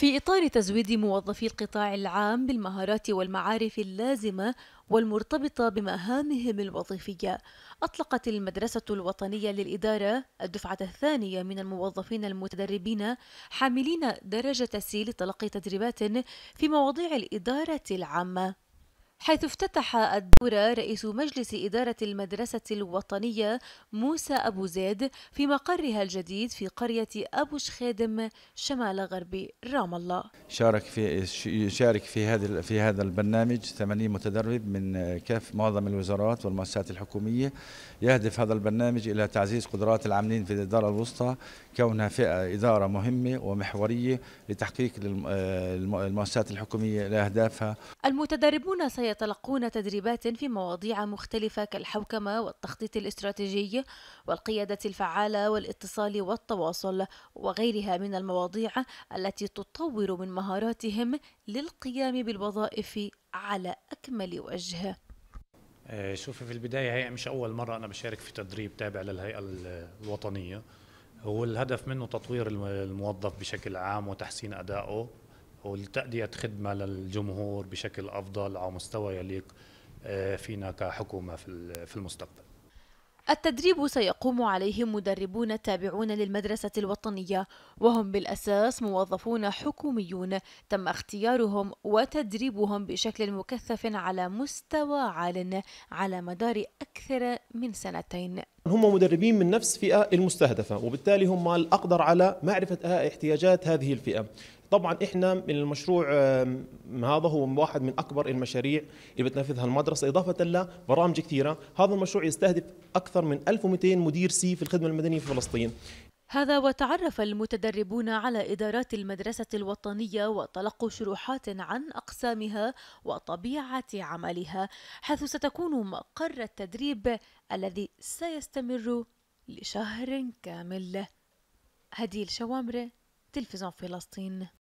في إطار تزويد موظفي القطاع العام بالمهارات والمعارف اللازمة والمرتبطة بمهامهم الوظيفية، أطلقت المدرسة الوطنية للإدارة الدفعة الثانية من الموظفين المتدربين حاملين درجة سي لتلقي تدريبات في مواضيع الإدارة العامة. حيث افتتح الدورة رئيس مجلس إدارة المدرسة الوطنية موسى أبو زيد في مقرها الجديد في قرية أبو شخادم شمال غرب رام الله شارك في شارك في هذا في هذا البرنامج 80 متدرب من كاف معظم الوزارات والمؤسسات الحكومية يهدف هذا البرنامج إلى تعزيز قدرات العاملين في الإدارة الوسطى كونها فئة إدارة مهمة ومحورية لتحقيق آه، المؤسسات الحكومية لأهدافها المتدربون سي يتلقون تدريبات في مواضيع مختلفة كالحوكمة والتخطيط الاستراتيجي والقيادة الفعالة والاتصال والتواصل وغيرها من المواضيع التي تطور من مهاراتهم للقيام بالوظائف على أكمل وجه آه، شوفي في البداية هي مش أول مرة أنا بشارك في تدريب تابع للهيئة الوطنية والهدف منه تطوير الموظف بشكل عام وتحسين أدائه ولتأدية خدمة للجمهور بشكل أفضل على مستوى يليق آه، فينا كحكومة في المستقبل التدريب سيقوم عليه مدربون تابعون للمدرسة الوطنية وهم بالأساس موظفون حكوميون تم اختيارهم وتدريبهم بشكل مكثف على مستوى عال على مدار أكثر من سنتين هم مدربين من نفس فئة المستهدفة وبالتالي هم الأقدر على معرفة احتياجات هذه الفئة طبعا احنا من المشروع هذا هو واحد من اكبر المشاريع اللي بتنفذها المدرسه اضافه لبرامج كثيره هذا المشروع يستهدف اكثر من 1200 مدير سي في الخدمه المدنيه في فلسطين هذا وتعرف المتدربون على إدارات المدرسة الوطنية وتلقوا شروحات عن أقسامها وطبيعة عملها حيث ستكون مقر التدريب الذي سيستمر لشهر كامل هديل شوامرة تلفزيون فلسطين